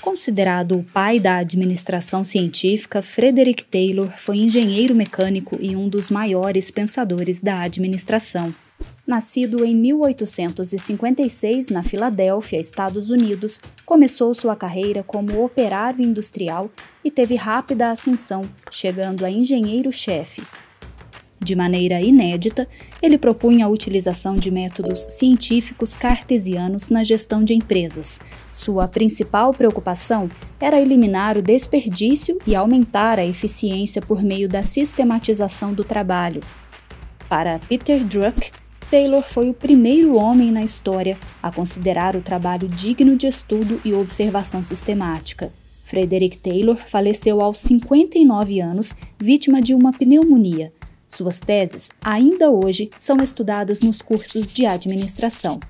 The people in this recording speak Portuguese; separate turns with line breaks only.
Considerado o pai da administração científica, Frederick Taylor foi engenheiro mecânico e um dos maiores pensadores da administração. Nascido em 1856 na Filadélfia, Estados Unidos, começou sua carreira como operário industrial e teve rápida ascensão, chegando a engenheiro-chefe, de maneira inédita, ele propunha a utilização de métodos científicos cartesianos na gestão de empresas. Sua principal preocupação era eliminar o desperdício e aumentar a eficiência por meio da sistematização do trabalho. Para Peter Druck, Taylor foi o primeiro homem na história a considerar o trabalho digno de estudo e observação sistemática. Frederick Taylor faleceu aos 59 anos, vítima de uma pneumonia. Suas teses, ainda hoje, são estudadas nos cursos de administração.